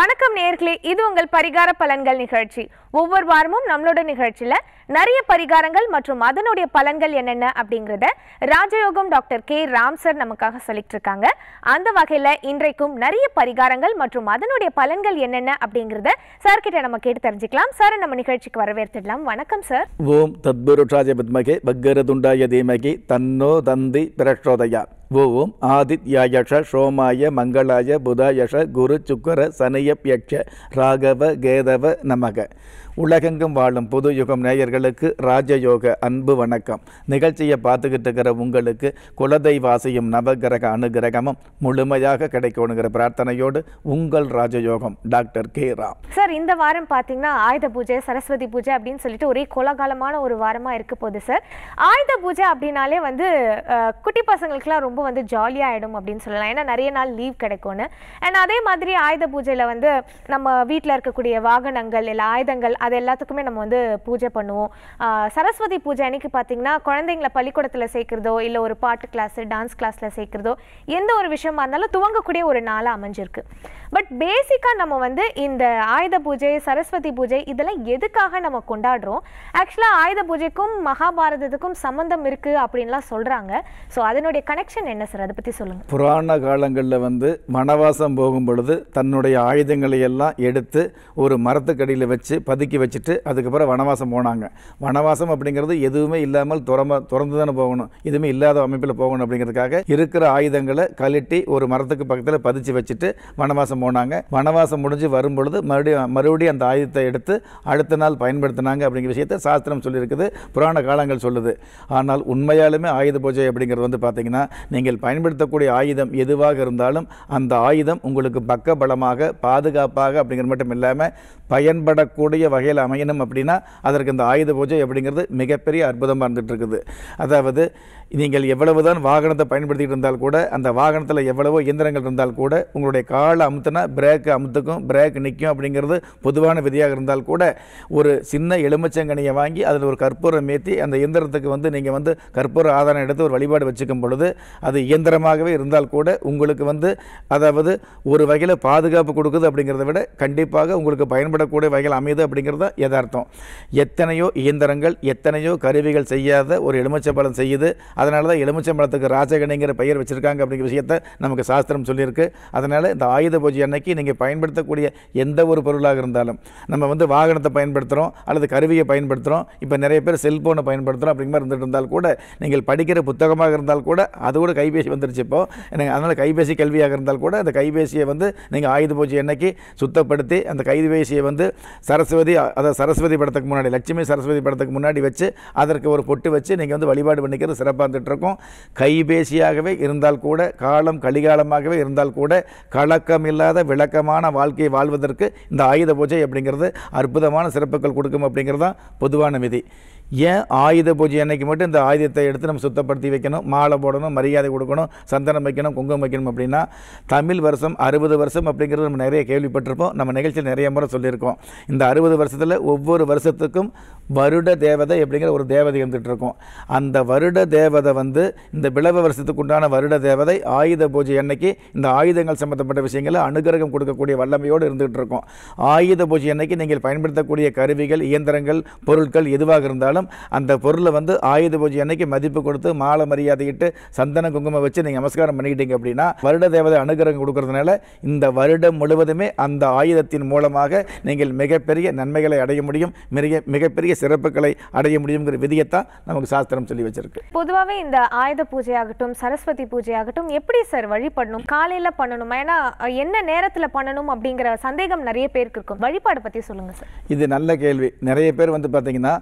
வணக்கம் நேர்களே இது உங்கள் பரிகார பலன்கள் நிகழ்ச்சி ஒவ்வொரு வாரமும் நம்மளோட நிகழ்ச்சியில் நிறைய பரிகாரங்கள் மற்றும் அதனுடைய பலன்கள் என்னென்ன அப்படிங்கிறத ராஜயோகம் டாக்டர் கே ராம் சார் நமக்காக சொல்லிட்டு இருக்காங்க அந்த வகையில் இன்றைக்கும் நிறைய பரிகாரங்கள் மற்றும் அதனுடைய பலன்கள் என்னென்ன அப்படிங்கிறத சார்கிட்ட நம்ம கேட்டு தெரிஞ்சுக்கலாம் சார் நம்ம நிகழ்ச்சிக்கு வரவேற்றுடலாம் வணக்கம் சார் ஓம் தத்புருஷாஜ பத்மகே பக்கரதுண்டாய தீமகி தன்னோ தந்தி பிரஷோதயா ஓம் ஆதித்யாயஷ சோமாய மங்களாய புதாயஷ குரு சுக்கர சனையப்யக்ஷ ராகவ கேதவ நமக உலகெங்கும் வாழும் புது யுகம் நேயர்களுக்கு ராஜயோக அன்பு வணக்கம் நிகழ்ச்சியை பார்த்துக்கிட்டு இருக்கிற உங்களுக்கு குலதெய்வாசியும் நவகிரக அனுகிரகமும் முழுமையாக கிடைக்கணுங்கிற பிரார்த்தனையோடு உங்கள் ராஜயோகம் டாக்டர் கே ராம் சார் இந்த வாரம் பார்த்தீங்கன்னா ஆயுத பூஜை சரஸ்வதி பூஜை அப்படின்னு சொல்லிட்டு ஒரே கோலகாலமான ஒரு வாரமாக இருக்க போகுது சார் ஆயுத பூஜை அப்படின்னாலே வந்து குட்டி பசங்களுக்குலாம் ரொம்ப வந்து ஜாலியாக ஆகிடும் அப்படின்னு சொல்லலாம் ஏன்னா நிறைய நாள் லீவ் கிடைக்கும்னு அண்ட் அதே மாதிரி ஆயுத பூஜையில் வந்து நம்ம வீட்டில் இருக்கக்கூடிய வாகனங்கள் இல்லை ஆயுதங்கள் அது எல்லாத்துக்குமே நம்ம வந்து பூஜை பண்ணுவோம் சரஸ்வதி பூஜை அன்னைக்கு பார்த்தீங்கன்னா குழந்தைங்களை பள்ளிக்கூடத்தில் சேர்க்குறதோ இல்லை ஒரு பாட்டு கிளாஸ் டான்ஸ் கிளாஸில் சேர்க்குறதோ எந்த ஒரு விஷயமா இருந்தாலும் துவங்கக்கூடிய ஒரு நாளாக அமைஞ்சிருக்கு பட் பேசிக்காக நம்ம வந்து இந்த ஆயுத பூஜை சரஸ்வதி பூஜை இதெல்லாம் எதுக்காக நம்ம கொண்டாடுறோம் ஆக்சுவலாக ஆயுத பூஜைக்கும் மகாபாரதத்துக்கும் சம்மந்தம் இருக்குது அப்படின்லாம் சொல்கிறாங்க ஸோ அதனுடைய கனெக்ஷன் என்ன சார் அதை பற்றி சொல்லுங்கள் புராண காலங்களில் வந்து மனவாசம் போகும் பொழுது தன்னுடைய ஆயுதங்களை எல்லாம் எடுத்து ஒரு மரத்துக்கடியில் வச்சு பதுக்கி ஒதுக்கி வச்சுட்டு அதுக்கப்புறம் வனவாசம் போனாங்க வனவாசம் அப்படிங்கிறது எதுவுமே இல்லாமல் துறம திறந்து தானே போகணும் எதுவுமே இல்லாத அமைப்பில் போகணும் அப்படிங்கிறதுக்காக இருக்கிற ஆயுதங்களை கழட்டி ஒரு மரத்துக்கு பக்கத்தில் பதிச்சு வச்சுட்டு வனவாசம் போனாங்க வனவாசம் முடிஞ்சு வரும் பொழுது மறுபடியும் மறுபடியும் அந்த ஆயுதத்தை எடுத்து அடுத்த நாள் பயன்படுத்தினாங்க அப்படிங்கிற விஷயத்தை சாஸ்திரம் சொல்லியிருக்குது புராண காலங்கள் சொல்லுது ஆனால் உண்மையாலுமே ஆயுத பூஜை அப்படிங்கிறது வந்து பார்த்திங்கன்னா நீங்கள் பயன்படுத்தக்கூடிய ஆயுதம் எதுவாக இருந்தாலும் அந்த ஆயுதம் உங்களுக்கு பக்க பலமாக பாதுகாப்பாக அப்படிங்கிறது மட்டும் இல்லாமல் பயன்படக்கூடிய வகையில் அமையணும் அப்படின்னா அதற்கு இந்த ஆயுத பூஜை அப்படிங்கிறது மிகப்பெரிய அற்புதமாக இருந்துகிட்டு இருக்குது அதாவது நீங்கள் எவ்வளவுதான் வாகனத்தை பயன்படுத்திகிட்டு இருந்தால் கூட அந்த வாகனத்தில் எவ்வளவோ இயந்திரங்கள் இருந்தால் கூட உங்களுடைய காலை அமுத்துனா பிரேக் அமுத்துக்கும் பிரேக் நிற்கும் அப்படிங்கிறது பொதுவான விதியாக இருந்தால் கூட ஒரு சின்ன எலுமிச்சங்கனியை வாங்கி அதில் ஒரு கற்பூரம் ஏற்றி அந்த இயந்திரத்துக்கு வந்து நீங்கள் வந்து கற்பூர ஆதாரம் எடுத்து ஒரு வழிபாடு வச்சுக்கும் பொழுது அது இயந்திரமாகவே இருந்தால் கூட உங்களுக்கு வந்து அதாவது ஒரு வகையில் பாதுகாப்பு கொடுக்குது அப்படிங்கிறத விட கண்டிப்பாக உங்களுக்கு பயன்படக்கூடிய வகையில் அமையுது அப்படிங்கிறது யதார்த்தம் எத்தனையோ இயந்திரங்கள் எத்தனையோ கருவிகள் செய்யாத ஒரு பழம் செய்யுது அதனால தான் எலுமிச்சம்பழத்துக்கு ராஜகணிங்கிற பெயர் வச்சுருக்காங்க அப்படிங்கிற விஷயத்த நமக்கு சாஸ்திரம் சொல்லியிருக்கு அதனால் இந்த ஆயுத பூஜை அன்னைக்கு நீங்கள் பயன்படுத்தக்கூடிய எந்த ஒரு பொருளாக இருந்தாலும் நம்ம வந்து வாகனத்தை பயன்படுத்துகிறோம் அல்லது கருவியை பயன்படுத்துகிறோம் இப்போ நிறைய பேர் செல்ஃபோனை பயன்படுத்துகிறோம் அப்படிங்கிற மாதிரி இருந்துட்டு இருந்தால் கூட நீங்கள் படிக்கிற புத்தகமாக இருந்தால் கூட அது கூட கைபேசி வந்துருச்சு இப்போ எனக்கு அதனால் கைபேசி கல்வியாக இருந்தால் கூட அந்த கைபேசியை வந்து நீங்கள் ஆயுத பூஜை அன்னைக்கு சுத்தப்படுத்தி அந்த கைபேசியை வந்து சரஸ்வதி அதாவது சரஸ்வதி படத்துக்கு முன்னாடி லட்சுமி சரஸ்வதி படத்துக்கு முன்னாடி வச்சு அதற்கு ஒரு பொட்டு வச்சு நீங்கள் வந்து வழிபாடு பண்ணிக்கிறது சிறப்பாக வந்துட்டுருக்கோம் கைபேசியாகவே இருந்தால் கூட காலம் கலிகாலமாகவே இருந்தால் கூட கலக்கம் இல்லாத விளக்கமான வாழ்க்கையை வாழ்வதற்கு இந்த ஆயுத பூஜை அப்படிங்கிறது அற்புதமான சிறப்புகள் கொடுக்கும் அப்படிங்கிறது தான் பொதுவான விதி ஏன் ஆயுத பூஜை அன்னைக்கு மட்டும் இந்த ஆயுதத்தை எடுத்து நம்ம சுத்தப்படுத்தி வைக்கணும் மாலை போடணும் மரியாதை கொடுக்கணும் சந்தனம் வைக்கணும் குங்குமம் வைக்கணும் அப்படின்னா தமிழ் வருஷம் அறுபது வருஷம் அப்படிங்கிறது நம்ம நிறைய கேள்விப்பட்டிருப்போம் நம்ம நிகழ்ச்சியில் நிறைய முறை சொல்லியிருக்கோம் இந்த அறுபது வருஷத்தில் ஒவ்வொரு வருஷத்துக்கும் வருட தேவதை அப்படிங்கிற ஒரு தேவதை இருந்துகிட்டு இருக்கும் அந்த வருட தேவதை வந்து இந்த பிளவ வருஷத்துக்கு உண்டான வருட தேவதை ஆயுத பூஜை அன்னைக்கு இந்த ஆயுதங்கள் சம்மந்தப்பட்ட விஷயங்களை அனுகிரகம் கொடுக்கக்கூடிய வல்லமையோடு இருந்துகிட்டு இருக்கும் ஆயுத பூஜை அன்னைக்கு நீங்கள் பயன்படுத்தக்கூடிய கருவிகள் இயந்திரங்கள் பொருட்கள் எதுவாக இருந்தாலும் இருந்தாலும் அந்த பொருளை வந்து ஆயுத பூஜை அன்னைக்கு மதிப்பு கொடுத்து மாலை மரியாதையிட்டு சந்தன குங்குமம் வச்சு நீங்கள் நமஸ்காரம் பண்ணிக்கிட்டீங்க அப்படின்னா வருட தேவதை அனுகிரகம் கொடுக்கறதுனால இந்த வருடம் முழுவதுமே அந்த ஆயுதத்தின் மூலமாக நீங்கள் மிகப்பெரிய நன்மைகளை அடைய முடியும் மிக மிகப்பெரிய சிறப்புகளை அடைய முடியுங்கிற விதியைத்தான் நமக்கு சாஸ்திரம் சொல்லி வச்சிருக்கு பொதுவாகவே இந்த ஆயுத பூஜை ஆகட்டும் சரஸ்வதி பூஜை ஆகட்டும் எப்படி சார் வழிபடணும் காலையில் பண்ணணும் ஏன்னா என்ன நேரத்தில் பண்ணணும் அப்படிங்கிற சந்தேகம் நிறைய பேருக்கு இருக்கும் வழிபாடு பற்றி சொல்லுங்கள் சார் இது நல்ல கேள்வி நிறைய பேர் வந்து பார்த்தீங்கன்னா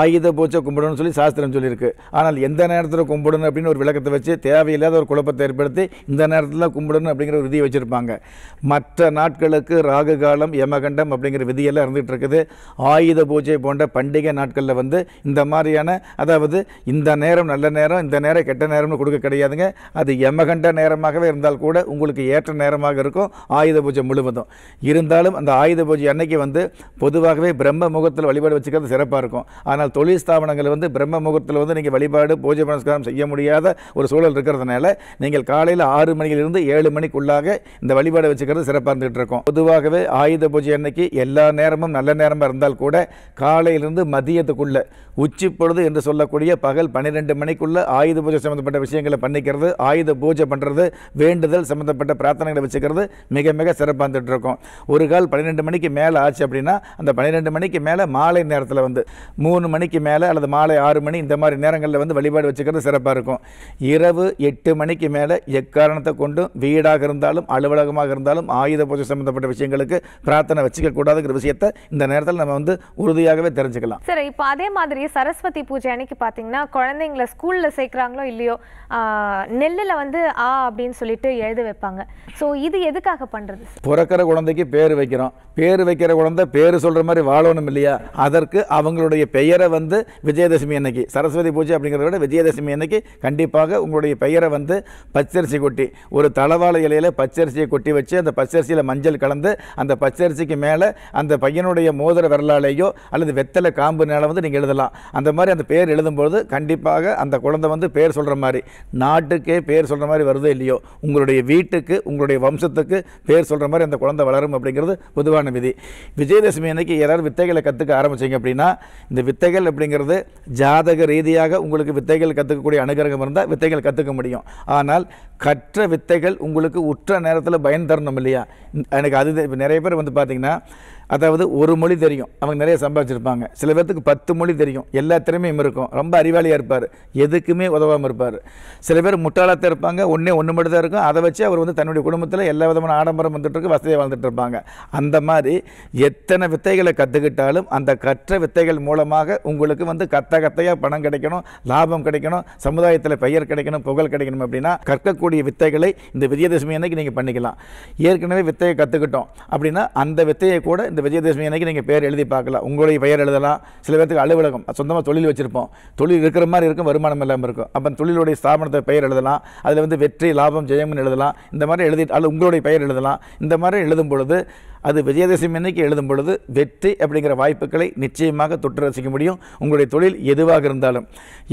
ஆயுத புனித பூச்சை கும்பிடணும்னு சொல்லி சாஸ்திரம் சொல்லியிருக்கு ஆனால் எந்த நேரத்தில் கும்பிடணும் அப்படின்னு ஒரு விளக்கத்தை வச்சு தேவையில்லாத ஒரு குழப்பத்தை ஏற்படுத்தி இந்த நேரத்தில் கும்பிடணும் அப்படிங்கிற ஒரு விதியை வச்சுருப்பாங்க மற்ற நாட்களுக்கு ராகு காலம் யமகண்டம் அப்படிங்கிற விதியெல்லாம் இருந்துகிட்டு இருக்குது ஆயுத பூஜை போன்ற பண்டிகை நாட்களில் வந்து இந்த மாதிரியான அதாவது இந்த நேரம் நல்ல நேரம் இந்த நேரம் கெட்ட நேரம்னு கொடுக்க கிடையாதுங்க அது யமகண்ட நேரமாகவே இருந்தால் கூட உங்களுக்கு ஏற்ற நேரமாக இருக்கும் ஆயுத பூஜை முழுவதும் இருந்தாலும் அந்த ஆயுத பூஜை அன்னைக்கு வந்து பொதுவாகவே பிரம்ம முகத்தில் வழிபாடு வச்சுக்கிறது சிறப்பாக இருக்கும் ஆனால் தொழில் கல்வி ஸ்தாபனங்கள் வந்து பிரம்ம முகூர்த்தத்தில் வந்து நீங்கள் வழிபாடு பூஜை புனஸ்காரம் செய்ய முடியாத ஒரு சூழல் இருக்கிறதுனால நீங்கள் காலையில் ஆறு மணியிலிருந்து ஏழு மணிக்குள்ளாக இந்த வழிபாடு வச்சுக்கிறது சிறப்பாக இருந்துகிட்டு இருக்கும் பொதுவாகவே ஆயுத பூஜை அன்னைக்கு எல்லா நேரமும் நல்ல நேரமாக இருந்தால் கூட காலையிலிருந்து மதியத்துக்குள்ளே உச்சி பொழுது என்று சொல்லக்கூடிய பகல் பன்னிரெண்டு மணிக்குள்ளே ஆயுத பூஜை சம்மந்தப்பட்ட விஷயங்களை பண்ணிக்கிறது ஆயுத பூஜை பண்ணுறது வேண்டுதல் சம்மந்தப்பட்ட பிரார்த்தனைகளை வச்சுக்கிறது மிக மிக சிறப்பாக இருந்துகிட்டு இருக்கும் ஒரு கால் பன்னிரெண்டு மணிக்கு மேலே ஆச்சு அப்படின்னா அந்த பன்னிரெண்டு மணிக்கு மேலே மாலை நேரத்தில் வந்து மூணு மணிக்கு மணிக்கு மேலே அல்லது மாலை ஆறு மணி இந்த மாதிரி நேரங்களில் வந்து வழிபாடு வச்சுக்கிறது சிறப்பாக இருக்கும் இரவு எட்டு மணிக்கு மேலே எக்காரணத்தை கொண்டும் வீடாக இருந்தாலும் அலுவலகமாக இருந்தாலும் ஆயுத பூஜை சம்மந்தப்பட்ட விஷயங்களுக்கு பிரார்த்தனை வச்சுக்கக்கூடாதுங்கிற விஷயத்தை இந்த நேரத்தில் நம்ம வந்து உறுதியாகவே தெரிஞ்சுக்கலாம் சரி இப்போ அதே மாதிரி சரஸ்வதி பூஜை அன்னைக்கு பார்த்தீங்கன்னா குழந்தைங்கள ஸ்கூலில் சேர்க்குறாங்களோ இல்லையோ நெல்லில் வந்து ஆ அப்படின்னு சொல்லிட்டு எழுத வைப்பாங்க ஸோ இது எதுக்காக பண்ணுறது பிறக்கிற குழந்தைக்கு பேர் வைக்கிறோம் பேர் வைக்கிற குழந்தை பேர் சொல்கிற மாதிரி வாழணும் இல்லையா அதற்கு அவங்களுடைய பெயரை வந்து வந்து விஜயதசமி அன்னைக்கு சரஸ்வதி பூஜை அப்படிங்கிறத விட விஜயதசமி அன்னைக்கு கண்டிப்பாக உங்களுடைய பெயரை வந்து பச்சரிசி கொட்டி ஒரு தளவாள இலையில் பச்சரிசியை கொட்டி வச்சு அந்த பச்சரிசியில் மஞ்சள் கலந்து அந்த பச்சரிசிக்கு மேலே அந்த பையனுடைய மோதிர விரலாலேயோ அல்லது வெத்தலை நேரம் வந்து நீங்கள் எழுதலாம் அந்த மாதிரி அந்த பேர் எழுதும்போது கண்டிப்பாக அந்த குழந்தை வந்து பேர் சொல்கிற மாதிரி நாட்டுக்கே பேர் சொல்கிற மாதிரி வருதோ இல்லையோ உங்களுடைய வீட்டுக்கு உங்களுடைய வம்சத்துக்கு பேர் சொல்கிற மாதிரி அந்த குழந்தை வளரும் அப்படிங்கிறது பொதுவான விதி விஜயதசமி அன்னைக்கு யாராவது வித்தைகளை கற்றுக்க ஆரம்பிச்சிங்க அப்படின்னா இந்த வித்தைகள் அப்படிங்கிறது ஜாதக ரீதியாக உங்களுக்கு வித்தைகள் கற்றுக்கக்கூடிய அனுகிரகம் இருந்தால் வித்தைகள் கற்றுக்க முடியும் ஆனால் கற்ற வித்தைகள் உங்களுக்கு உற்ற நேரத்தில் பயன் தரணும் இல்லையா எனக்கு அது நிறைய பேர் வந்து பார்த்திங்கன்னா அதாவது ஒரு மொழி தெரியும் அவங்க நிறைய சம்பாதிச்சிருப்பாங்க சில பேர்த்துக்கு பத்து மொழி தெரியும் எல்லா திறமையும் இருக்கும் ரொம்ப அறிவாளியாக இருப்பார் எதுக்குமே உதவாமல் இருப்பார் சில பேர் முட்டாளத்தை இருப்பாங்க ஒன்றே ஒன்று மட்டும் தான் இருக்கும் அதை வச்சு அவர் வந்து தன்னுடைய குடும்பத்தில் எல்லா விதமான ஆடம்பரம் வந்துட்டுருக்கு வசதியாக வாழ்ந்துட்டு இருப்பாங்க அந்த மாதிரி எத்தனை வித்தைகளை கற்றுக்கிட்டாலும் அந்த கற்ற வித்தைகள் மூலமாக உங்களுக்கு வந்து கத்த கத்தையாக பணம் கிடைக்கணும் லாபம் கிடைக்கணும் சமுதாயத்தில் பெயர் கிடைக்கணும் புகழ் கிடைக்கணும் அப்படின்னா கற்கக்கூடிய வித்தைகளை இந்த விஜயதசமி அன்னைக்கு நீங்கள் பண்ணிக்கலாம் ஏற்கனவே வித்தையை கற்றுக்கிட்டோம் அப்படின்னா அந்த வித்தையை கூட இந்த அந்த விஜயதேசமி அன்றைக்கி நீங்கள் பேர் எழுதி பார்க்கலாம் உங்களுடைய பெயர் எழுதலாம் சில பேர்த்துக்கு அலுவலகம் சொந்தமாக தொழில் வச்சுருப்போம் தொழில் இருக்கிற மாதிரி இருக்கும் வருமானம் இல்லாமல் இருக்கும் அப்போ தொழிலுடைய ஸ்தாபனத்தை பெயர் எழுதலாம் அதில் வந்து வெற்றி லாபம் ஜெயம்னு எழுதலாம் இந்த மாதிரி எழுதி அல்ல உங்களுடைய பெயர் எழுதலாம் இந்த மாதிரி எழுதும் பொழுது அது விஜயதசமி அன்னைக்கு எழுதும் பொழுது வெற்றி அப்படிங்கிற வாய்ப்புகளை நிச்சயமாக தொற்று ரசிக்க முடியும் உங்களுடைய தொழில் எதுவாக இருந்தாலும்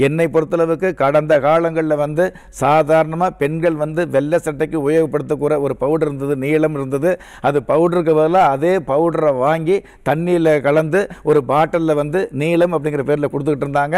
என்னை பொறுத்தளவுக்கு கடந்த காலங்களில் வந்து சாதாரணமாக பெண்கள் வந்து வெள்ளை சட்டைக்கு உபயோகப்படுத்தக்கூட ஒரு பவுடர் இருந்தது நீளம் இருந்தது அது பவுடருக்கு பதிலாக அதே பவுடரை வாங்கி தண்ணியில் கலந்து ஒரு பாட்டிலில் வந்து நீளம் அப்படிங்கிற பேரில் கொடுத்துக்கிட்டு இருந்தாங்க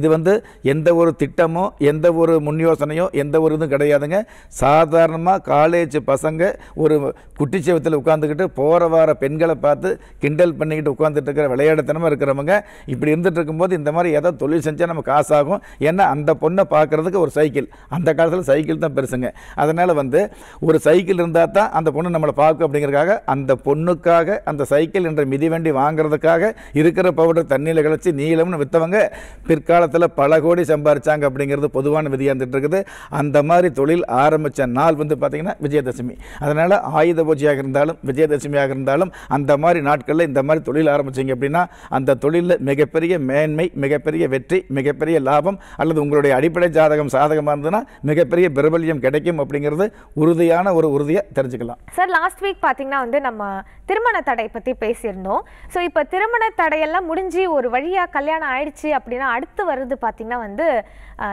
இது வந்து எந்த ஒரு திட்டமோ எந்த ஒரு முன் யோசனையோ எந்த ஒரு இதுவும் கிடையாதுங்க சாதாரணமாக காலேஜ் பசங்க ஒரு குட்டிச்சேவத்தில் உட்காந்துக்கிட்டு போகிற வார பெண்களை பார்த்து கிண்டல் பண்ணிக்கிட்டு உட்காந்துட்டு இருக்கிற விளையாடத்தனமாக இருக்கிறவங்க இப்படி இருந்துகிட்டு இருக்கும்போது இந்த மாதிரி ஏதோ தொழில் செஞ்சால் நம்ம காசாகும் ஏன்னா அந்த பொண்ணை பார்க்குறதுக்கு ஒரு சைக்கிள் அந்த காலத்தில் சைக்கிள் தான் பெருசுங்க அதனால் வந்து ஒரு சைக்கிள் இருந்தால் தான் அந்த பொண்ணு நம்மளை பார்க்கும் அப்படிங்கிறக்காக அந்த பொண்ணுக்காக அந்த சைக்கிள் என்ற மிதிவண்டி வாங்குறதுக்காக இருக்கிற பவுடர் தண்ணியில் கழிச்சு நீளம்னு விற்றவங்க பிற்காலத்தில் பல கோடி சம்பாரித்தாங்க அப்படிங்கிறது பொதுவான விதியாக இருந்துகிட்டு இருக்குது அந்த மாதிரி தொழில் ஆரம்பித்த நாள் வந்து பார்த்திங்கன்னா விஜயதசமி அதனால் ஆயுத பூஜையாக இருந்தாலும் விஜயதசமி பசுமையாக இருந்தாலும் அந்த மாதிரி நாட்களில் இந்த மாதிரி தொழில் ஆரம்பிச்சிங்க அப்படின்னா அந்த தொழிலில் மிகப்பெரிய மேன்மை மிகப்பெரிய வெற்றி மிகப்பெரிய லாபம் அல்லது உங்களுடைய அடிப்படை ஜாதகம் சாதகமாக இருந்ததுன்னா மிகப்பெரிய பிரபல்யம் கிடைக்கும் அப்படிங்கிறது உறுதியான ஒரு உறுதியை தெரிஞ்சுக்கலாம் சார் லாஸ்ட் வீக் பார்த்தீங்கன்னா வந்து நம்ம திருமண தடை பற்றி பேசியிருந்தோம் ஸோ இப்போ திருமண தடையெல்லாம் முடிஞ்சு ஒரு வழியாக கல்யாணம் ஆயிடுச்சு அப்படின்னா அடுத்து வருது பார்த்தீங்கன்னா வந்து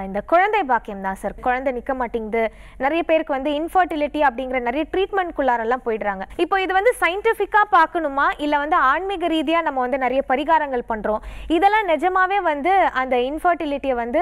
இந்த குழந்தை பாக்கியம் தான் சார் குழந்தை நிற்க மாட்டேங்குது நிறைய பேருக்கு வந்து இன்ஃபர்டிலிட்டி அப்படிங்கிற நிறைய ட்ரீட்மெண்ட்குள்ளாரெல்லாம் போயிடுறாங்க இப்போ இது வந்து சயின்டிஃபிக்காக பார்க்கணுமா இல்லை வந்து ஆன்மீக ரீதியாக நம்ம வந்து நிறைய பரிகாரங்கள் பண்ணுறோம் இதெல்லாம் நிஜமாவே வந்து அந்த இன்ஃபர்டிலிட்டியை வந்து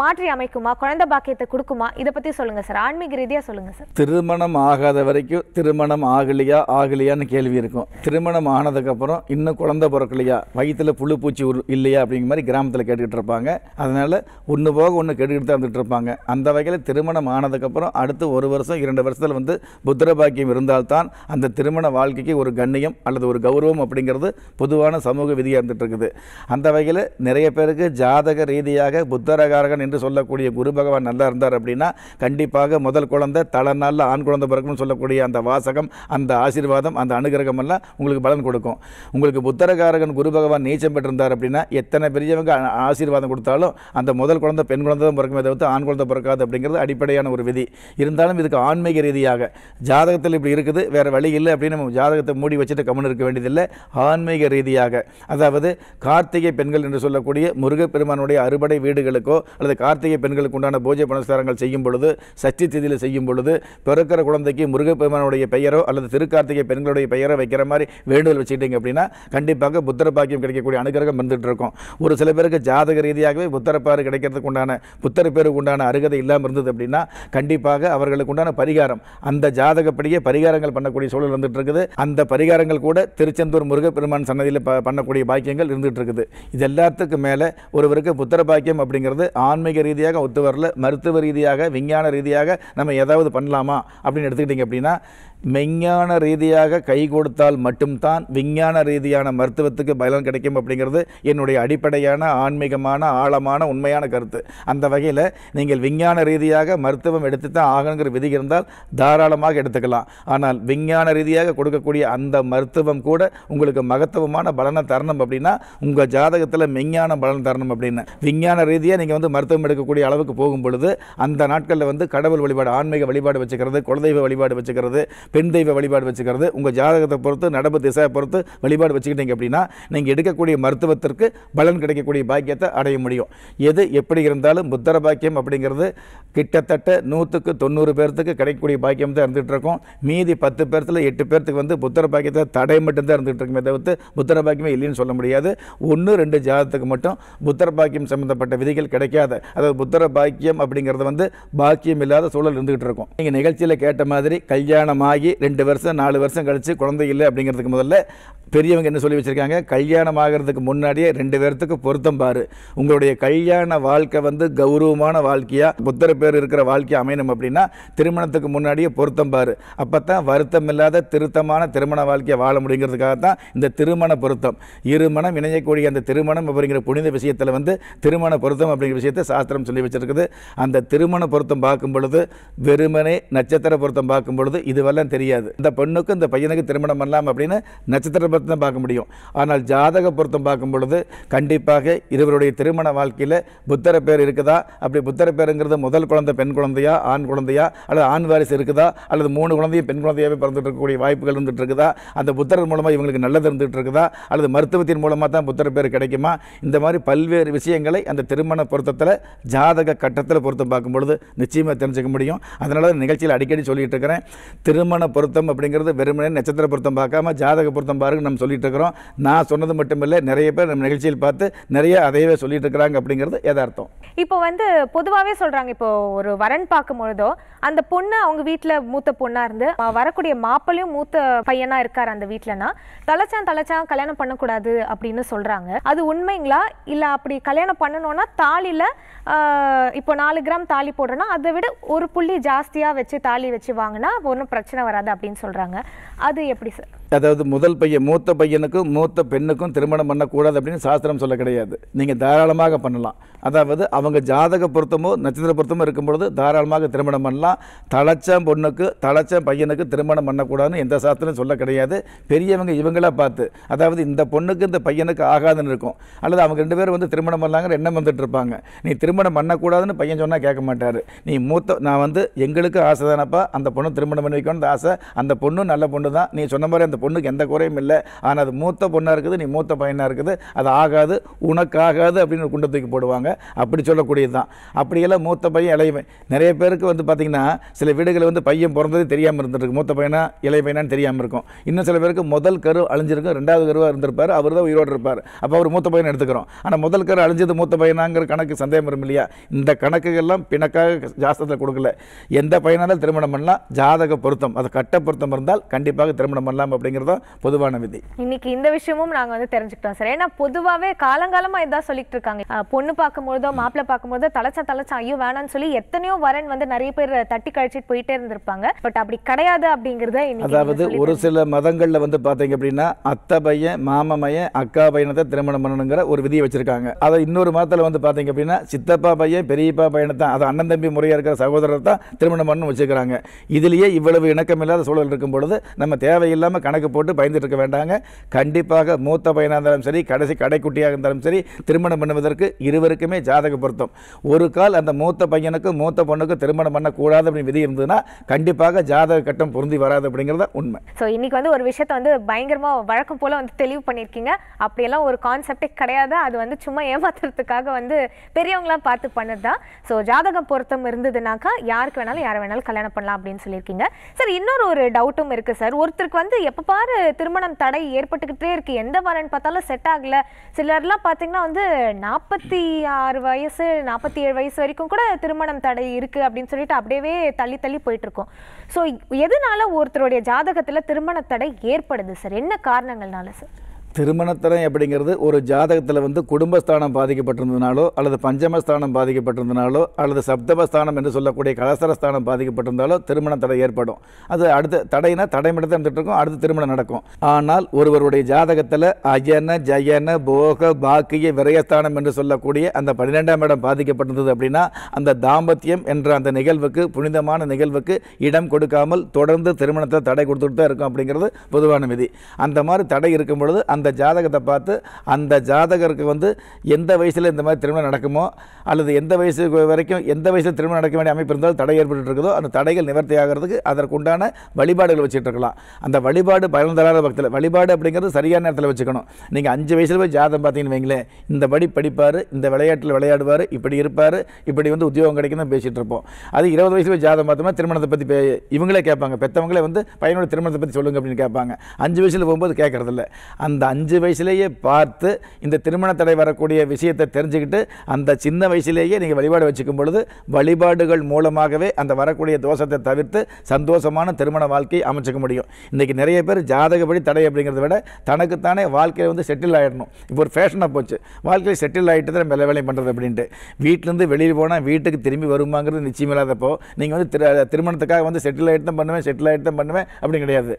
மாற்றி அமைக்குமா குழந்தை பாக்கியத்தை கொடுக்குமா இதை பற்றி சொல்லுங்கள் சார் ஆன்மீக ரீதியாக சொல்லுங்கள் சார் திருமணம் ஆகாத வரைக்கும் திருமணம் ஆகலையா ஆகலையான்னு கேள்வி இருக்கும் திருமணம் ஆனதுக்கப்புறம் இன்னும் குழந்தை பிறக்கலையா வயிற்றில் புழு பூச்சி இல்லையா அப்படிங்கிற மாதிரி கிராமத்தில் கேட்டுக்கிட்டு இருப்பாங்க அதனால் ஒன்று போக ஒன்று கேட்டுக்கிட்டு தான் இருப்பாங்க அந்த வகையில் திருமணம் ஆனதுக்கப்புறம் அடுத்து ஒரு வருஷம் இரண்டு வருஷத்தில் வந்து புத்திர பாக்கியம் இருந்தால்தான் அந்த திருமண வாழ்க்கைக்கு மனைவிக்கு ஒரு கண்ணியம் அல்லது ஒரு கௌரவம் அப்படிங்கிறது பொதுவான சமூக விதியாக இருந்துகிட்டு இருக்குது அந்த வகையில் நிறைய பேருக்கு ஜாதக ரீதியாக புத்தரகாரகன் என்று சொல்லக்கூடிய குரு பகவான் நல்லா இருந்தார் அப்படின்னா கண்டிப்பாக முதல் குழந்தை நாளில் ஆண் குழந்தை பிறக்கணும்னு சொல்லக்கூடிய அந்த வாசகம் அந்த ஆசீர்வாதம் அந்த அனுகிரகம் எல்லாம் உங்களுக்கு பலன் கொடுக்கும் உங்களுக்கு புத்தரகாரகன் குரு பகவான் நீச்சம் பெற்றிருந்தார் அப்படின்னா எத்தனை பெரியவங்க ஆசீர்வாதம் கொடுத்தாலும் அந்த முதல் குழந்தை பெண் குழந்தை தான் பிறக்கும் தவிர்த்து ஆண் குழந்தை பிறக்காது அப்படிங்கிறது அடிப்படையான ஒரு விதி இருந்தாலும் இதுக்கு ஆன்மீக ரீதியாக ஜாதகத்தில் இப்படி இருக்குது வேறு வழி இல்லை அப்படின்னு நம்ம ஜாதக ஜாதகத்தை மூடி வச்சுட்டு கவனம் இருக்க வேண்டியதில்லை ஆன்மீக ரீதியாக அதாவது கார்த்திகை பெண்கள் என்று சொல்லக்கூடிய முருகப்பெருமானுடைய அறுபடை வீடுகளுக்கோ அல்லது கார்த்திகை பெண்களுக்கு உண்டான பூஜை புனஸ்காரங்கள் செய்யும் பொழுது சஷ்டி திதியில் செய்யும் பொழுது பிறக்கிற குழந்தைக்கு முருகப்பெருமானுடைய பெயரோ அல்லது திருக்கார்த்திகை பெண்களுடைய பெயரோ வைக்கிற மாதிரி வேண்டுதல் வச்சுக்கிட்டீங்க அப்படின்னா கண்டிப்பாக புத்திர பாக்கியம் கிடைக்கக்கூடிய அனுகிரகம் வந்துட்டு இருக்கும் ஒரு சில பேருக்கு ஜாதக ரீதியாகவே புத்தரப்பாறு கிடைக்கிறதுக்கு உண்டான புத்தர பேருக்கு உண்டான அருகதை இல்லாமல் இருந்தது அப்படின்னா கண்டிப்பாக அவர்களுக்கு உண்டான பரிகாரம் அந்த ஜாதகப்படியே பரிகாரங்கள் பண்ணக்கூடிய சூழல் வந்துட்டு இருக்குது அந்த பரிகாரங்கள் கூட திருச்செந்தூர் முருகப்பெருமான் சன்னதியில் ப பண்ணக்கூடிய பாக்கியங்கள் இருந்துகிட்டு இருக்குது இது எல்லாத்துக்கும் மேலே ஒருவருக்கு புத்திர பாக்கியம் அப்படிங்கிறது ஆன்மீக ரீதியாக ஒத்து வரல மருத்துவ ரீதியாக விஞ்ஞான ரீதியாக நம்ம ஏதாவது பண்ணலாமா அப்படின்னு எடுத்துக்கிட்டிங்க அப்படின்னா மெஞ்ஞான ரீதியாக கை கொடுத்தால் மட்டும்தான் விஞ்ஞான ரீதியான மருத்துவத்துக்கு பலன் கிடைக்கும் அப்படிங்கிறது என்னுடைய அடிப்படையான ஆன்மீகமான ஆழமான உண்மையான கருத்து அந்த வகையில் நீங்கள் விஞ்ஞான ரீதியாக மருத்துவம் எடுத்து தான் ஆகணுங்கிற விதி இருந்தால் தாராளமாக எடுத்துக்கலாம் ஆனால் விஞ்ஞான ரீதியாக கொடுக்கக்கூடிய அந்த மருத்துவம் கூட உங்களுக்கு மகத்துவமான பலனை தரணும் அப்படின்னா உங்கள் ஜாதகத்தில் மெஞ்ஞான பலன் தரணும் அப்படின்னு விஞ்ஞான ரீதியாக நீங்கள் வந்து மருத்துவம் எடுக்கக்கூடிய அளவுக்கு போகும் பொழுது அந்த நாட்களில் வந்து கடவுள் வழிபாடு ஆன்மீக வழிபாடு வச்சுக்கிறது குலதெய்வ வழிபாடு வச்சுக்கிறது பெண் தெய்வ வழிபாடு வச்சுக்கிறது உங்கள் ஜாதகத்தை பொறுத்து நடப்பு திசையை பொறுத்து வழிபாடு வச்சுக்கிட்டீங்க அப்படின்னா நீங்கள் எடுக்கக்கூடிய மருத்துவத்திற்கு பலன் கிடைக்கக்கூடிய பாக்கியத்தை அடைய முடியும் எது எப்படி இருந்தாலும் புத்தர பாக்கியம் அப்படிங்கிறது கிட்டத்தட்ட நூற்றுக்கு தொண்ணூறு பேர்த்துக்கு கிடைக்கக்கூடிய பாக்கியம் தான் இருந்துகிட்டு இருக்கோம் மீதி பத்து பேர்த்தில் எட்டு பேர்த்துக்கு வந்து புத்தர பாக்கியத்தை தடை மட்டும்தான் இருந்துகிட்டு இருக்குமே தவிர்த்து புத்தர பாக்கியமே இல்லைன்னு சொல்ல முடியாது ஒன்று ரெண்டு ஜாதத்துக்கு மட்டும் புத்தர பாக்கியம் சம்மந்தப்பட்ட விதிகள் கிடைக்காத அதாவது புத்தர பாக்கியம் அப்படிங்கிறது வந்து பாக்கியம் இல்லாத சூழல் இருந்துகிட்டு இருக்கும் நீங்கள் நிகழ்ச்சியில் கேட்ட மாதிரி கல்யாணமாக ஆகி ரெண்டு வருஷம் நாலு வருஷம் கழித்து குழந்தை இல்லை அப்படிங்கிறதுக்கு முதல்ல பெரியவங்க என்ன சொல்லி வச்சுருக்காங்க கல்யாணம் ஆகிறதுக்கு முன்னாடியே ரெண்டு பேர்த்துக்கு பொருத்தம் பாரு உங்களுடைய கல்யாண வாழ்க்கை வந்து கௌரவமான வாழ்க்கையாக புத்தர பேர் இருக்கிற வாழ்க்கையை அமையணும் அப்படின்னா திருமணத்துக்கு முன்னாடியே பொருத்தம் பாரு அப்போ தான் வருத்தம் இல்லாத திருத்தமான திருமண வாழ்க்கையை வாழ முடியுங்கிறதுக்காக தான் இந்த திருமண பொருத்தம் இருமணம் இணையக்கூடிய அந்த திருமணம் அப்படிங்கிற புனித விஷயத்தில் வந்து திருமண பொருத்தம் அப்படிங்கிற விஷயத்தை சாஸ்திரம் சொல்லி வச்சுருக்குது அந்த திருமண பொருத்தம் பார்க்கும் பொழுது வெறுமனே நட்சத்திர பொருத்தம் பார்க்கும் பொழுது இதுவரை நட்சத்திரம் தெரியாது இந்த பெண்ணுக்கு இந்த பையனுக்கு திருமணம் பண்ணலாம் அப்படின்னு நட்சத்திர பொருத்தம் பார்க்க முடியும் ஆனால் ஜாதக பொருத்தம் பார்க்கும் பொழுது கண்டிப்பாக இருவருடைய திருமண வாழ்க்கையில் புத்தர பேர் இருக்குதா அப்படி புத்தர பேருங்கிறது முதல் குழந்தை பெண் குழந்தையா ஆண் குழந்தையா அல்லது ஆண் வாரிசு இருக்குதா அல்லது மூணு குழந்தையும் பெண் குழந்தையாகவே பிறந்துட்டு இருக்கக்கூடிய வாய்ப்புகள் இருந்துட்டு இருக்குதா அந்த புத்தரன் மூலமாக இவங்களுக்கு நல்லது இருந்துகிட்டு இருக்குதா அல்லது மருத்துவத்தின் மூலமாக தான் புத்தர பேர் கிடைக்குமா இந்த மாதிரி பல்வேறு விஷயங்களை அந்த திருமண பொருத்தத்தில் ஜாதக கட்டத்தில் பொருத்தம் பார்க்கும் பொழுது நிச்சயமாக தெரிஞ்சுக்க முடியும் அதனால் நிகழ்ச்சியில் அடிக்கடி சொல்லிட்டு இருக்கிறேன் திருமண திருமண பொருத்தம் அப்படிங்கிறது வெறுமனே நட்சத்திர பொருத்தம் பார்க்காம ஜாதக பொருத்தம் பாருங்க நம்ம சொல்லிட்டு இருக்கிறோம் நான் சொன்னது மட்டுமில்லை நிறைய பேர் நம்ம நிகழ்ச்சியில் பார்த்து நிறைய அதையவே சொல்லிட்டு இருக்கிறாங்க அப்படிங்கிறது எதார்த்தம் இப்போ வந்து பொதுவாகவே சொல்கிறாங்க இப்போ ஒரு வரன் பார்க்கும் பொழுதோ அந்த பொண்ணு அவங்க வீட்டில் மூத்த பொண்ணாக இருந்து வரக்கூடிய மாப்பிளையும் மூத்த பையனாக இருக்கார் அந்த வீட்டில்னா தலைச்சா தலைச்சா கல்யாணம் பண்ணக்கூடாது அப்படின்னு சொல்கிறாங்க அது உண்மைங்களா இல்லை அப்படி கல்யாணம் பண்ணணும்னா தாலியில் இப்போ நாலு கிராம் தாலி போடுறோன்னா அதை விட ஒரு புள்ளி ஜாஸ்தியாக வச்சு தாலி வச்சு வாங்கினா ஒன்றும் பிரச்சனை வராது அப்படின்னு சொல்கிறாங்க அது எப்படி சார் அதாவது முதல் பையன் மூத்த பையனுக்கும் மூத்த பெண்ணுக்கும் திருமணம் பண்ணக்கூடாது அப்படின்னு சாஸ்திரம் சொல்ல கிடையாது நீங்கள் தாராளமாக பண்ணலாம் அதாவது அவங்க ஜாதக பொருத்தமோ நட்சத்திர பொருத்தமோ இருக்கும் பொழுது தாராளமாக திருமணம் பண்ணலாம் தளச்ச பொண்ணுக்கு தளச்ச பையனுக்கு திருமணம் பண்ணக்கூடாதுன்னு எந்த சாஸ்திரம் சொல்ல கிடையாது பெரியவங்க இவங்களா பார்த்து அதாவது இந்த பொண்ணுக்கு இந்த பையனுக்கு ஆகாதுன்னு இருக்கும் அல்லது அவங்க ரெண்டு பேரும் வந்து திருமணம் பண்ணலாங்கிற எண்ணம் வந்துட்டு இருப்பாங்க நீ திருமணம் பண்ணக்கூடாதுன்னு பையன் சொன்னால் கேட்க மாட்டார் நீ மூத்த நான் வந்து எங்களுக்கு ஆசை தானப்பா அந்த பொண்ணு திருமணம் பண்ணி வைக்கணும்னு ஆசை அந்த பொண்ணு நல்ல பொண்ணு தான் நீ சொன்ன மாதிரி அந்த பொண்ணுக்கு எந்த குறையும் இல்லை ஆனால் அது மூத்த பொண்ணாக இருக்குது நீ மூத்த பையனாக இருக்குது அது ஆகாது உனக்கு ஆகாது அப்படின்னு குண்டை தூக்கி போடுவாங்க அப்படி சொல்லக்கூடியது தான் அப்படியெல்லாம் மூத்த பையன் இளையவன் நிறைய பேருக்கு வந்து பார்த்திங்கன்னா சில வீடுகளை வந்து பையன் பிறந்தது தெரியாமல் இருந்துருக்கு மூத்த பையனா இளைய தெரியாமல் இருக்கும் இன்னும் சில பேருக்கு முதல் கரு அழிஞ்சிருக்கும் ரெண்டாவது கருவாக இருந்திருப்பார் அவர் தான் உயிரோடு இருப்பார் அப்போ அவர் மூத்த பையனை எடுத்துக்கிறோம் ஆனால் முதல் கரு அழிஞ்சது மூத்த பையனாங்கிற கணக்கு சந்தேகம் வரும் இல்லையா இந்த கணக்குகள்லாம் பிணக்காக ஜாஸ்தத்தில் கொடுக்கல எந்த பையனாலும் திருமணம் பண்ணலாம் ஜாதக பொருத்தம் அது கட்ட பொருத்தம் இருந்தால் கண்டிப்பாக திருமணம் பண்ணலாம் அப்படி அப்படிங்கிறதா பொதுவான விதி இன்னைக்கு இந்த விஷயமும் நாங்க வந்து தெரிஞ்சுக்கிட்டோம் சார் ஏன்னா பொதுவாகவே காலங்காலமா இதாக சொல்லிட்டு இருக்காங்க பொண்ணு பார்க்கும்போதோ மாப்பிள்ளை பார்க்கும்போதோ தலைச்சா தலைச்சா ஐயோ வேணாம்னு சொல்லி எத்தனையோ வரன் வந்து நிறைய பேர் தட்டி கழிச்சிட்டு போயிட்டே இருந்திருப்பாங்க பட் அப்படி கிடையாது அப்படிங்கிறத அதாவது ஒரு சில மதங்கள்ல வந்து பார்த்தீங்க அப்படின்னா அத்தை பையன் மாம பையன் அக்கா பையனை திருமணம் பண்ணணுங்கிற ஒரு விதியை வச்சிருக்காங்க அதை இன்னொரு மதத்தில் வந்து பாத்தீங்க அப்படின்னா சித்தப்பா பையன் பெரியப்பா பையனை தான் அது அண்ணன் தம்பி முறையாக இருக்கிற சகோதரர் தான் திருமணம் பண்ணணும் வச்சுக்கிறாங்க இதுலயே இவ்வளவு இணக்கம் இல்லாத சூழல் இருக்கும் பொழுது நம்ம தேவையில்லாம கணக்கு கணக்கு போட்டு பயந்துட்டு இருக்க வேண்டாங்க கண்டிப்பாக மூத்த பையனாக இருந்தாலும் சரி கடைசி கடைக்குட்டியாக இருந்தாலும் சரி திருமணம் பண்ணுவதற்கு இருவருக்குமே ஜாதக பொருத்தம் ஒரு கால் அந்த மூத்த பையனுக்கும் மூத்த பொண்ணுக்கும் திருமணம் பண்ணக்கூடாது அப்படின்னு விதி இருந்ததுன்னா கண்டிப்பாக ஜாதக கட்டம் பொருந்தி வராது அப்படிங்கிறத உண்மை ஸோ இன்னைக்கு வந்து ஒரு விஷயத்த வந்து பயங்கரமாக வழக்கம் போல் வந்து தெளிவு பண்ணியிருக்கீங்க அப்படியெல்லாம் ஒரு கான்செப்டே கிடையாது அது வந்து சும்மா ஏமாத்துறதுக்காக வந்து பெரியவங்களாம் பார்த்து பண்ணது தான் ஸோ ஜாதக பொருத்தம் இருந்ததுனாக்கா யாருக்கு வேணாலும் யாரை வேணாலும் கல்யாணம் பண்ணலாம் அப்படின்னு சொல்லியிருக்கீங்க சார் இன்னொரு ஒரு டவுட்டும் இருக்குது சார் ஒருத்தருக்கு வந்து எப்போ பாரு திருமணம் தடை ஏற்பட்டுக்கிட்டே இருக்கு எந்த வரன் பார்த்தாலும் செட் ஆகல சிலர்லாம் பார்த்தீங்கன்னா வந்து நாற்பத்தி ஆறு வயசு நாற்பத்தி ஏழு வயசு வரைக்கும் கூட திருமணம் தடை இருக்கு அப்படின்னு சொல்லிட்டு அப்படியே தள்ளி தள்ளி போயிட்டு இருக்கோம் ஸோ எதனால ஒருத்தருடைய ஜாதகத்தில் திருமண தடை ஏற்படுது சார் என்ன காரணங்கள்னால சார் திருமணத்தனம் அப்படிங்கிறது ஒரு ஜாதகத்தில் வந்து குடும்பஸ்தானம் பாதிக்கப்பட்டிருந்தனாலோ அல்லது பஞ்சமஸ்தானம் பாதிக்கப்பட்டிருந்தனாலோ அல்லது சப்தமஸ்தானம் என்று சொல்லக்கூடிய கலசரஸ்தானம் பாதிக்கப்பட்டிருந்தாலோ திருமண தடை ஏற்படும் அது அடுத்த தடைனா தடை மட்டும் இருக்கும் அடுத்து திருமணம் நடக்கும் ஆனால் ஒருவருடைய ஜாதகத்தில் அயன ஜயன போக பாக்கிய விரயஸ்தானம் என்று சொல்லக்கூடிய அந்த பன்னிரெண்டாம் இடம் பாதிக்கப்பட்டிருந்தது அப்படின்னா அந்த தாம்பத்தியம் என்ற அந்த நிகழ்வுக்கு புனிதமான நிகழ்வுக்கு இடம் கொடுக்காமல் தொடர்ந்து திருமணத்தை தடை கொடுத்துட்டு தான் இருக்கும் அப்படிங்கிறது பொதுவான விதி அந்த மாதிரி தடை இருக்கும் பொழுது அந்த அந்த ஜாதகத்தை பார்த்து அந்த ஜாதகருக்கு வந்து எந்த வயசில் இந்த மாதிரி திருமணம் நடக்குமோ அல்லது எந்த வயசு வரைக்கும் எந்த வயசில் திருமணம் நடக்க வேண்டிய அமைப்பு இருந்தாலும் தடை ஏற்பட்டு இருக்குதோ அந்த தடைகள் நிவர்த்தி ஆகிறதுக்கு அதற்குண்டான வழிபாடுகள் வச்சுட்டு இருக்கலாம் அந்த வழிபாடு பயன் தராத பக்தியில் வழிபாடு அப்படிங்கிறது சரியான நேரத்தில் வச்சுக்கணும் நீங்கள் அஞ்சு வயசில் போய் ஜாதகம் பார்த்தீங்கன்னு வைங்களேன் இந்த படி படிப்பார் இந்த விளையாட்டில் விளையாடுவார் இப்படி இருப்பார் இப்படி வந்து உத்தியோகம் கிடைக்கும் தான் பேசிகிட்டு இருப்போம் அது இருபது வயசு போய் ஜாதகம் பார்த்தோம்னா திருமணத்தை பற்றி இவங்களே கேட்பாங்க பெற்றவங்களே வந்து பையனோட திருமணத்தை பற்றி சொல்லுங்கள் அப்படின்னு கேட்பாங்க அஞ்சு வயசில் போகும்போது கேட்குறதில்ல அந்த அஞ்சு வயசுலேயே பார்த்து இந்த திருமண தடை வரக்கூடிய விஷயத்தை தெரிஞ்சுக்கிட்டு அந்த சின்ன வயசுலேயே நீங்கள் வழிபாடு வச்சுக்கும் பொழுது வழிபாடுகள் மூலமாகவே அந்த வரக்கூடிய தோஷத்தை தவிர்த்து சந்தோஷமான திருமண வாழ்க்கையை அமைச்சிக்க முடியும் இன்றைக்கி நிறைய பேர் ஜாதகப்படி தடை அப்படிங்கிறத விட தனக்குத்தானே வாழ்க்கையில் வந்து செட்டில் ஆகிடணும் இப்போ ஒரு ஃபேஷனாக போச்சு வாழ்க்கையில் செட்டில் ஆகிட்டு தான் வேலை வேலையை பண்ணுறது அப்படின்ட்டு வீட்டிலேருந்து வெளியில் போனால் வீட்டுக்கு திரும்பி வருமாங்கிறது நிச்சயம் இல்லாதப்போ நீங்கள் வந்து திருமணத்துக்காக வந்து செட்டில் ஆகிட்டு தான் பண்ணுவேன் செட்டில் ஆகிட்டு தான் பண்ணுவேன் அப்படின்னு கிடையாது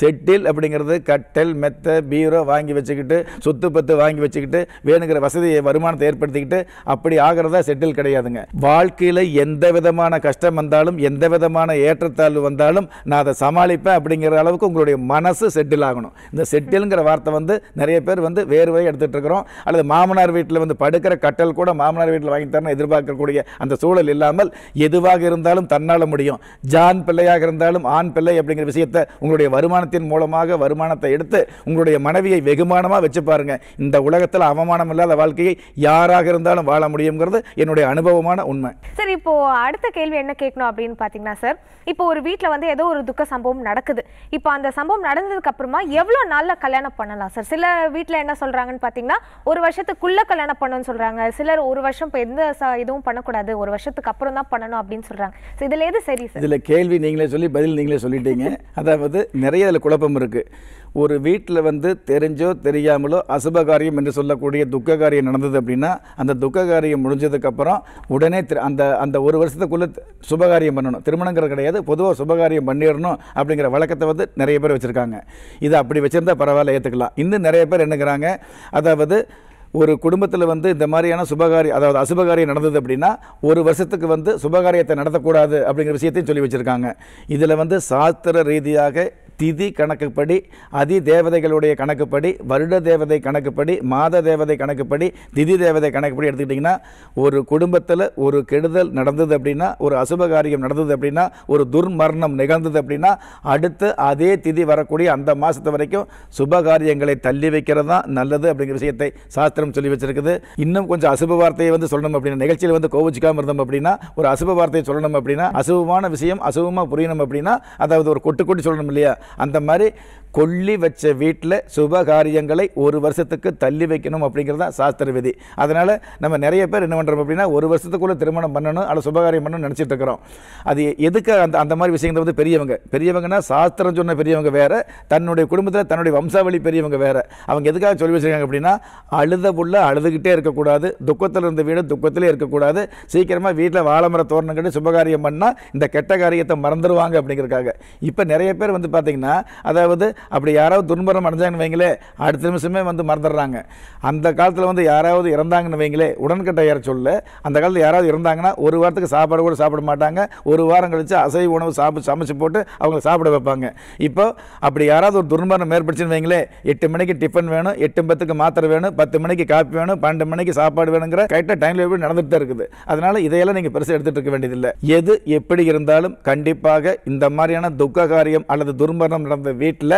செட்டில் அப்படிங்கிறது கட்டல் மெத்த பீரோ வாங்கி வச்சுக்கிட்டு சொத்து பத்து வாங்கி வச்சுக்கிட்டு வேணுங்கிற வசதியை வருமானத்தை ஏற்படுத்திக்கிட்டு அப்படி ஆகிறதா செட்டில் கிடையாதுங்க வாழ்க்கையில் எந்த விதமான கஷ்டம் வந்தாலும் எந்த விதமான ஏற்றத்தாழ்வு வந்தாலும் நான் அதை சமாளிப்பேன் அப்படிங்கிற அளவுக்கு உங்களுடைய மனசு செட்டில் ஆகணும் இந்த செட்டிலுங்கிற வார்த்தை வந்து நிறைய பேர் வந்து வேர்வை எடுத்துகிட்டு இருக்கிறோம் அல்லது மாமனார் வீட்டில் வந்து படுக்கிற கட்டல் கூட மாமனார் வீட்டில் வாங்கி தரணும் எதிர்பார்க்கக்கூடிய அந்த சூழல் இல்லாமல் எதுவாக இருந்தாலும் தன்னால் முடியும் ஜான் பிள்ளையாக இருந்தாலும் ஆண் பிள்ளை அப்படிங்கிற விஷயத்தை உங்களுடைய வருமானத்தின் மூலமாக வருமானத்தை எடுத்து உங்களுடைய மனைவியை வெகுமானமாக வச்சு பாருங்கள் இந்த உலகத்தில் அவமானம் இல்லாத வாழ்க்கையை யாராக இருந்தாலும் வாழ முடியுங்கிறது என்னுடைய அனுபவமான உண்மை சார் இப்போ அடுத்த கேள்வி என்ன கேட்கணும் அப்படின்னு பார்த்தீங்கன்னா சார் இப்போ ஒரு வீட்டில் வந்து ஏதோ ஒரு துக்க சம்பவம் நடக்குது இப்போ அந்த சம்பவம் நடந்ததுக்கு அப்புறமா எவ்வளோ நாளில் கல்யாணம் பண்ணலாம் சார் சில வீட்டில் என்ன சொல்கிறாங்கன்னு பார்த்தீங்கன்னா ஒரு வருஷத்துக்குள்ளே கல்யாணம் பண்ணணும்னு சொல்கிறாங்க சிலர் ஒரு வருஷம் இப்போ எந்த இதுவும் பண்ணக்கூடாது ஒரு வருஷத்துக்கு அப்புறம் தான் பண்ணணும் அப்படின்னு சொல்கிறாங்க ஸோ இதில் எது சரி சார் இதில் கேள்வி நீங்களே சொல்லி பதில் நீங்களே சொல்லிட்டீங்க அதாவது நிறைய இதில் குழப்பம் இருக்குது ஒரு வீட்டில் வந்து தெரிஞ்ச தெரிஞ்சோ தெரியாமலோ அசுபகாரியம் என்று சொல்லக்கூடிய துக்க காரியம் நடந்தது அப்படின்னா அந்த துக்க காரியம் முடிஞ்சதுக்கப்புறம் உடனே அந்த அந்த ஒரு வருஷத்துக்குள்ளே சுபகாரியம் பண்ணணும் திருமணங்கிறது கிடையாது பொதுவாக சுபகாரியம் பண்ணிடணும் அப்படிங்கிற வழக்கத்தை வந்து நிறைய பேர் வச்சுருக்காங்க இது அப்படி வச்சுருந்தா பரவாயில்ல ஏற்றுக்கலாம் இன்னும் நிறைய பேர் என்னங்கிறாங்க அதாவது ஒரு குடும்பத்தில் வந்து இந்த மாதிரியான சுபகாரியம் அதாவது அசுபகாரியம் நடந்தது அப்படின்னா ஒரு வருஷத்துக்கு வந்து சுபகாரியத்தை நடத்தக்கூடாது அப்படிங்கிற விஷயத்தையும் சொல்லி வச்சுருக்காங்க இதில் வந்து சாஸ்திர ரீதியாக திதி கணக்குப்படி அதி தேவதைகளுடைய கணக்குப்படி வருட தேவதை கணக்குப்படி மாத தேவதை கணக்குப்படி திதி தேவதை கணக்குப்படி எடுத்துக்கிட்டிங்கன்னா ஒரு குடும்பத்தில் ஒரு கெடுதல் நடந்தது அப்படின்னா ஒரு அசுபகாரியம் நடந்தது அப்படின்னா ஒரு துர்மரணம் நிகழ்ந்தது அப்படின்னா அடுத்து அதே திதி வரக்கூடிய அந்த மாதத்து வரைக்கும் சுபகாரியங்களை தள்ளி வைக்கிறது தான் நல்லது அப்படிங்கிற விஷயத்தை சாஸ்திரம் சொல்லி வச்சிருக்குது இன்னும் கொஞ்சம் அசுப வார்த்தையை வந்து சொல்லணும் அப்படின்னா நிகழ்ச்சியில் வந்து கோவிச்சிக்காமல் இருந்தோம் அப்படின்னா ஒரு அசுப வார்த்தையை சொல்லணும் அப்படின்னா அசுபமான விஷயம் அசுபமாக புரியணும் அப்படின்னா அதாவது ஒரு கொட்டு கொட்டி சொல்லணும் இல்லையா அந்த மாதிரி கொல்லி வச்ச வீட்டில் சுபகாரியங்களை ஒரு வருஷத்துக்கு தள்ளி வைக்கணும் அப்படிங்கிறது தான் சாஸ்திர விதி அதனால் நம்ம நிறைய பேர் என்ன பண்ணுறோம் அப்படின்னா ஒரு வருஷத்துக்குள்ளே திருமணம் பண்ணணும் அல்ல சுபகாரியம் பண்ணணும்னு நினச்சிட்டு இருக்கிறோம் அது எதுக்கு அந்த அந்த மாதிரி விஷயங்கள் வந்து பெரியவங்க பெரியவங்கன்னா சாஸ்திரம் சொன்ன பெரியவங்க வேறு தன்னுடைய குடும்பத்தில் தன்னுடைய வம்சாவளி பெரியவங்க வேறு அவங்க எதுக்காக சொல்லி வச்சுருக்காங்க அப்படின்னா அழுத புள்ள அழுதுகிட்டே இருக்கக்கூடாது துக்கத்தில் இருந்த வீடு துக்கத்திலே இருக்கக்கூடாது சீக்கிரமாக வீட்டில் வாழமர தோரணம் கட்டி சுபகாரியம் பண்ணால் இந்த கெட்ட காரியத்தை மறந்துடுவாங்க அப்படிங்கிறக்காக இப்போ நிறைய பேர் வந்து பார்த்தீங்கன்னா பார்த்தீங்கன்னா அதாவது அப்படி யாராவது துன்பரம் அடைஞ்சாங்கன்னு வைங்களே அடுத்த நிமிஷமே வந்து மறந்துடுறாங்க அந்த காலத்தில் வந்து யாராவது இறந்தாங்கன்னு வைங்களே உடன்கட்டை ஏற சொல்ல அந்த காலத்தில் யாராவது இறந்தாங்கன்னா ஒரு வாரத்துக்கு சாப்பாடு கூட சாப்பிட மாட்டாங்க ஒரு வாரம் கழித்து அசைவ உணவு சாப்பிட்டு சமைச்சு போட்டு அவங்க சாப்பிட வைப்பாங்க இப்போ அப்படி யாராவது ஒரு துன்பரம் ஏற்படுச்சுன்னு வைங்களே எட்டு மணிக்கு டிஃபன் வேணும் எட்டு பத்துக்கு மாத்திரை வேணும் பத்து மணிக்கு காப்பி வேணும் பன்னெண்டு மணிக்கு சாப்பாடு வேணுங்கிற கரெக்டாக டைம் லேபிள் நடந்துகிட்டு இருக்குது அதனால் இதையெல்லாம் நீங்கள் பெருசாக எடுத்துகிட்டு இருக்க வேண்டியதில்லை எது எப்படி இருந்தாலும் கண்டிப்பாக இந்த மாதிரியான துக்க காரியம் அல்லது துன்ப மரணம் நடந்த வீட்டில்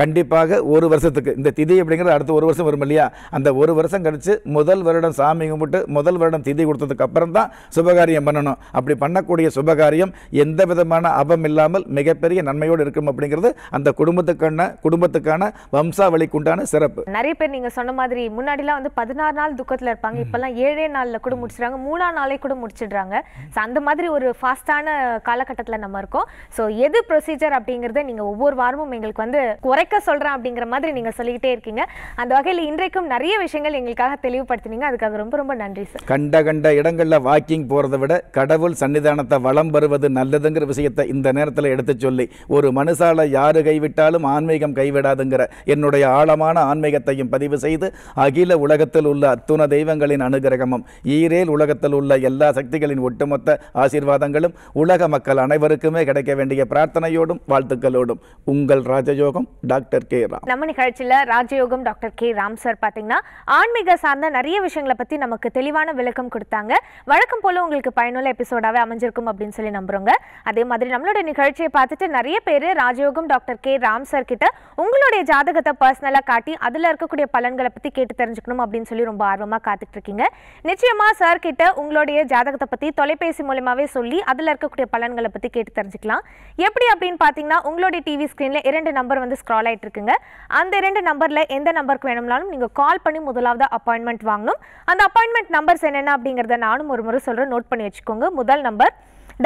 கண்டிப்பாக ஒரு வருஷத்துக்கு இந்த திதி அப்படிங்கிறது அடுத்த ஒரு வருஷம் வரும் இல்லையா அந்த ஒரு வருஷம் கழித்து முதல் வருடம் சாமி கும்பிட்டு முதல் வருடம் திதி கொடுத்ததுக்கு அப்புறம் தான் சுபகாரியம் பண்ணணும் அப்படி பண்ணக்கூடிய சுபகாரியம் எந்த விதமான அபம் இல்லாமல் மிகப்பெரிய நன்மையோடு இருக்கும் அப்படிங்கிறது அந்த குடும்பத்துக்கான குடும்பத்துக்கான வம்சாவளிக்குண்டான சிறப்பு நிறைய பேர் நீங்க சொன்ன மாதிரி முன்னாடிலாம் வந்து பதினாறு நாள் துக்கத்தில் இருப்பாங்க இப்பெல்லாம் ஏழே நாளில் கூட முடிச்சிடுறாங்க மூணாம் நாளே கூட முடிச்சிடுறாங்க ஸோ அந்த மாதிரி ஒரு ஃபாஸ்டான காலகட்டத்தில் நம்ம இருக்கோம் ஸோ எது ப்ரொசீஜர் அப்படிங்கிறத நீங்கள் ஒவ்வொரு ஒவ்வொரு வாரமும் எங்களுக்கு வந்து குறைக்க சொல்கிறேன் அப்படிங்கிற மாதிரி நீங்கள் சொல்லிக்கிட்டே இருக்கீங்க அந்த வகையில் இன்றைக்கும் நிறைய விஷயங்கள் எங்களுக்காக தெளிவுபடுத்தினீங்க அதுக்காக ரொம்ப ரொம்ப நன்றி சார் கண்ட கண்ட இடங்களில் வாக்கிங் போகிறத விட கடவுள் சன்னிதானத்தை வளம் வருவது நல்லதுங்கிற விஷயத்தை இந்த நேரத்தில் எடுத்து சொல்லி ஒரு மனுஷால யாரு கைவிட்டாலும் ஆன்மீகம் கைவிடாதுங்கிற என்னுடைய ஆழமான ஆன்மீகத்தையும் பதிவு செய்து அகில உலகத்தில் உள்ள அத்துண தெய்வங்களின் அனுகிரகமும் ஈரேல் உலகத்தில் உள்ள எல்லா சக்திகளின் ஒட்டுமொத்த ஆசீர்வாதங்களும் உலக மக்கள் அனைவருக்குமே கிடைக்க வேண்டிய பிரார்த்தனையோடும் வாழ்த்துக்களோடும் உங்கள் ராஜயோகம் டாக்டர் கே ராம் நம்ம நிகழ்ச்சியில் ராஜயோகம் டாக்டர் கே ராம் சார் பார்த்தீங்கன்னா ஆன்மீக சார்ந்த நிறைய விஷயங்களை பற்றி நமக்கு தெளிவான விளக்கம் கொடுத்தாங்க வழக்கம் போல் உங்களுக்கு பயனுள்ள எபிசோடாகவே அமைஞ்சிருக்கும் அப்படின்னு சொல்லி நம்புறோங்க அதே மாதிரி நம்மளுடைய நிகழ்ச்சியை பார்த்துட்டு நிறைய பேர் ராஜயோகம் டாக்டர் கே ராம் சார் கிட்ட உங்களுடைய ஜாதகத்தை பர்சனலாக காட்டி அதில் இருக்கக்கூடிய பலன்களை பற்றி கேட்டு தெரிஞ்சுக்கணும் அப்படின்னு சொல்லி ரொம்ப ஆர்வமாக காத்துட்டு இருக்கீங்க நிச்சயமாக சார் கிட்ட உங்களுடைய ஜாதகத்தை பற்றி தொலைபேசி மூலமாகவே சொல்லி அதில் இருக்கக்கூடிய பலன்களை பற்றி கேட்டு தெரிஞ்சுக்கலாம் எப்படி அப்படின்னு பார்த்தீங்கன்னா உங்களுடைய டிவி டிவி ஸ்க்ரீனில் இரண்டு நம்பர் வந்து ஸ்க்ரால் ஆகிட்டு இருக்குங்க அந்த இரண்டு நம்பரில் எந்த நம்பருக்கு வேணும்னாலும் நீங்கள் கால் பண்ணி முதலாவது அப்பாயின்மெண்ட் வாங்கணும் அந்த அப்பாயின்மெண்ட் நம்பர்ஸ் என்னென்ன அப்படிங்கிறத நானும் ஒரு முறை சொல்கிறேன் நோட் பண்ணி வச்சுக்கோங்க முதல் number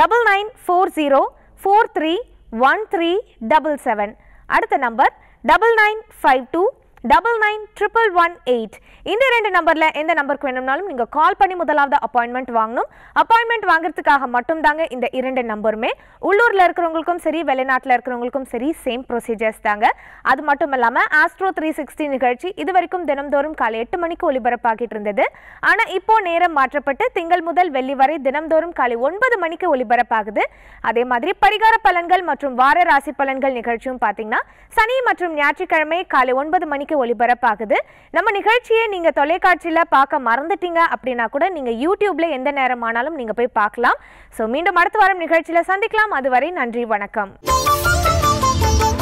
double nine four zero four three one three double seven அடுத்த number double nine five two double nine triple one eight இந்த ரெண்டு நம்பரில் எந்த நம்பருக்கு வேணும்னாலும் நீங்கள் கால் பண்ணி முதலாவது அப்பாயின்மெண்ட் வாங்கணும் அப்பாயின்மெண்ட் வாங்குறதுக்காக மட்டும்தாங்க இந்த இரண்டு நம்பருமே உள்ளூரில் இருக்கிறவங்களுக்கும் சரி வெளிநாட்டில் இருக்கிறவங்களுக்கும் சரி சேம் ப்ரொசீஜர்ஸ் தாங்க அது மட்டும் இல்லாமல் ஆஸ்ட்ரோ த்ரீ சிக்ஸ்டி நிகழ்ச்சி இது வரைக்கும் தினம்தோறும் காலை எட்டு மணிக்கு ஒலிபரப்பாகிட்டு இருந்தது ஆனால் இப்போ நேரம் மாற்றப்பட்டு திங்கள் முதல் வெள்ளி வரை தினம்தோறும் காலை ஒன்பது மணிக்கு ஒலிபரப்பாகுது அதே மாதிரி பரிகார பலன்கள் மற்றும் வார ராசி பலன்கள் நிகழ்ச்சியும் பார்த்தீங்கன்னா சனி மற்றும் ஞாயிற்றுக்கிழமை காலை ஒன்பது மணிக்கு மணிக்கு ஒளிபரப்பாகுது நம்ம நிகழ்ச்சியை நீங்கள் தொலைக்காட்சியில் பார்க்க மறந்துட்டீங்க அப்படின்னா கூட நீங்கள் யூடியூப்பில் எந்த நேரம் ஆனாலும் நீங்கள் போய் பார்க்கலாம் ஸோ மீண்டும் அடுத்த வாரம் நிகழ்ச்சியில் சந்திக்கலாம் அதுவரை நன்றி வணக்கம்